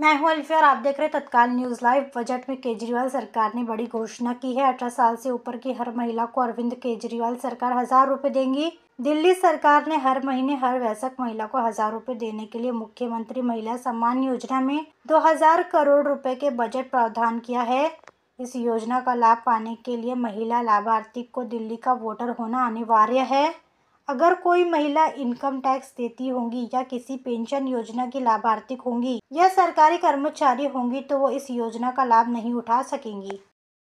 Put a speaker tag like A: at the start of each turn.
A: मैं हूं अल्फिया और आप देख रहे हैं तत्काल न्यूज़ लाइव बजट में केजरीवाल सरकार ने बड़ी घोषणा की है अठारह साल से ऊपर की हर महिला को अरविंद केजरीवाल सरकार हजार रुपए देंगी दिल्ली सरकार ने हर महीने हर वयस्क महिला को हजार रुपए देने के लिए मुख्यमंत्री महिला सम्मान योजना में दो हजार करोड़ रुपए के बजट प्रावधान किया है इस योजना का लाभ पाने के लिए महिला लाभार्थी को दिल्ली का वोटर होना अनिवार्य है अगर कोई महिला इनकम टैक्स देती होंगी या किसी पेंशन योजना की लाभार्थी होंगी या सरकारी कर्मचारी होंगी तो वो इस योजना का लाभ नहीं उठा सकेंगी